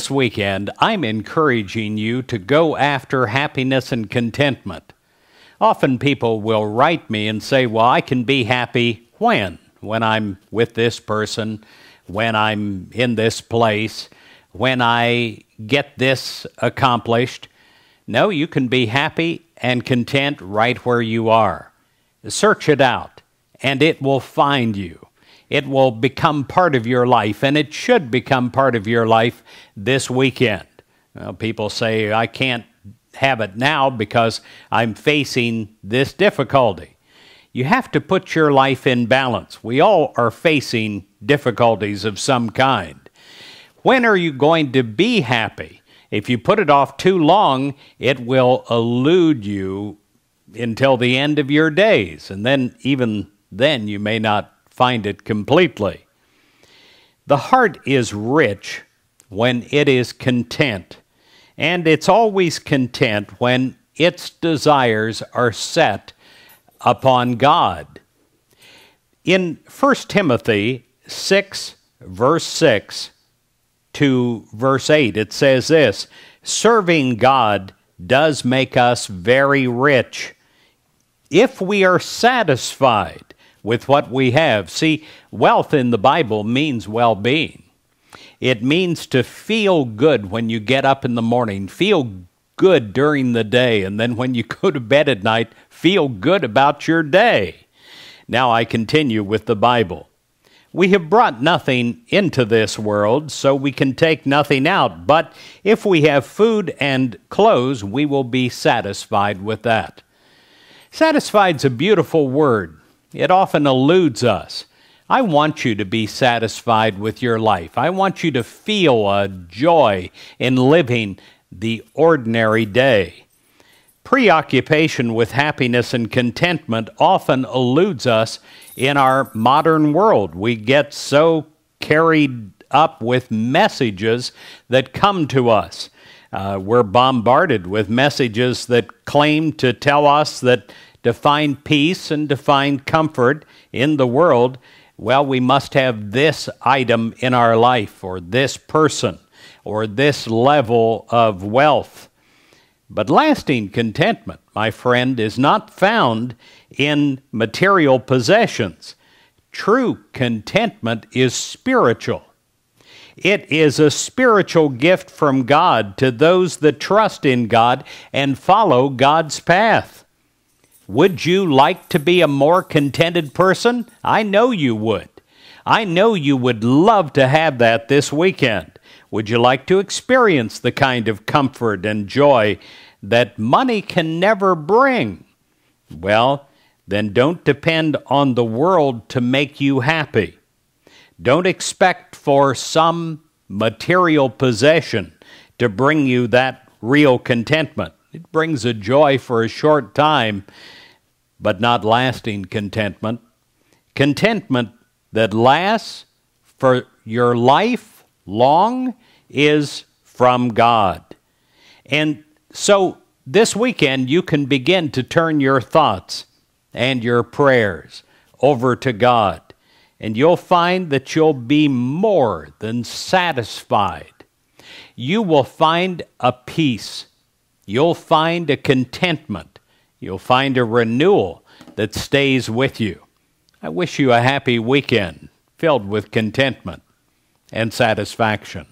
This weekend, I'm encouraging you to go after happiness and contentment. Often people will write me and say, Well, I can be happy when? When I'm with this person, when I'm in this place, when I get this accomplished. No, you can be happy and content right where you are. Search it out, and it will find you. It will become part of your life, and it should become part of your life this weekend. Well, people say, I can't have it now because I'm facing this difficulty. You have to put your life in balance. We all are facing difficulties of some kind. When are you going to be happy? If you put it off too long, it will elude you until the end of your days. And then, even then, you may not find it completely. The heart is rich when it is content, and it's always content when its desires are set upon God. In 1 Timothy 6, verse 6 to verse 8, it says this Serving God does make us very rich if we are satisfied with what we have. See, wealth in the Bible means well being. It means to feel good when you get up in the morning, feel good during the day, and then when you go to bed at night, feel good about your day. Now I continue with the Bible. We have brought nothing into this world, so we can take nothing out, but if we have food and clothes, we will be satisfied with that. Satisfied's a beautiful word. It often eludes us. I want you to be satisfied with your life. I want you to feel a joy in living the ordinary day. Preoccupation with happiness and contentment often eludes us in our modern world. We get so carried up with messages that come to us. Uh, we're bombarded with messages that claim to tell us that to find peace and to find comfort in the world, well, we must have this item in our life, or this person, or this level of wealth. But lasting contentment, my friend, is not found in material possessions. True contentment is spiritual. It is a spiritual gift from God to those that trust in God and follow God's path. Would you like to be a more contented person? I know you would. I know you would love to have that this weekend. Would you like to experience the kind of comfort and joy that money can never bring? Well, then don't depend on the world to make you happy. Don't expect for some material possession to bring you that real contentment. It brings a joy for a short time, but not lasting contentment. Contentment that lasts for your life long is from God. And so this weekend, you can begin to turn your thoughts and your prayers over to God, and you'll find that you'll be more than satisfied. You will find a peace, you'll find a contentment You'll find a renewal that stays with you. I wish you a happy weekend filled with contentment and satisfaction.